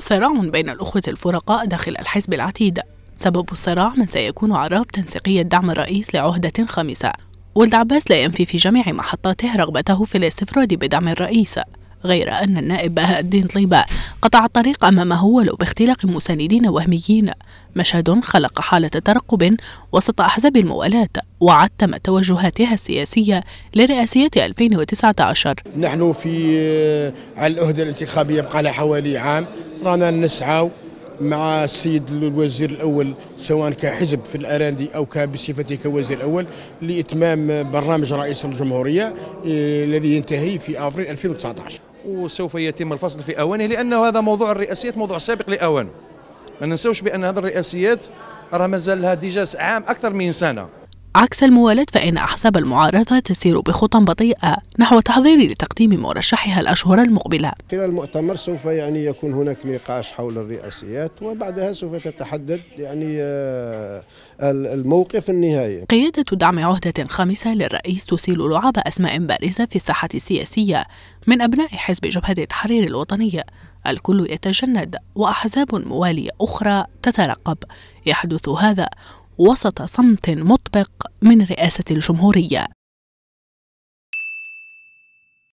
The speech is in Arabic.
صراع بين الأخوة الفرقاء داخل الحزب العتيد سبب الصراع من سيكون عراب تنسيقي الدعم الرئيس لعهدة خامسة ولد عباس لا ينفي في جميع محطاته رغبته في الاستفراد بدعم الرئيس غير أن النائب بهاء الدين طليبة قطع الطريق أمامه ولو باختلاق مساندين وهميين مشهد خلق حالة ترقب وسط أحزاب الموالاة وعتم توجهاتها السياسية لرئاسية 2019 نحن في آه، على الأهدى الانتخابية بقى لها حوالي عام رانا نسعاو مع السيد الوزير الاول سواء كحزب في الاراندي او بصفته كوزير الاول لاتمام برنامج رئيس الجمهوريه إيه، الذي ينتهي في افريل 2019 وسوف يتم الفصل في اوانه لانه هذا موضوع الرئاسيات موضوع سابق لاوانه ما ننسوش بان هذه الرئاسيات راه مازال لها ديجاس عام اكثر من سنه عكس الموالاة فإن أحزاب المعارضة تسير بخطى بطيئة نحو تحضير لتقديم مرشحها الأشهر المقبلة خلال المؤتمر سوف يعني يكون هناك نقاش حول الرئاسيات وبعدها سوف تتحدد يعني آه، الموقف النهائي قيادة دعم عهدة خامسة للرئيس تسيل لعاب أسماء بارزة في الساحة السياسية من أبناء حزب جبهة التحرير الوطني الكل يتجند وأحزاب موالية أخرى تترقب يحدث هذا وسط صمت مطبق من رئاسة الجمهورية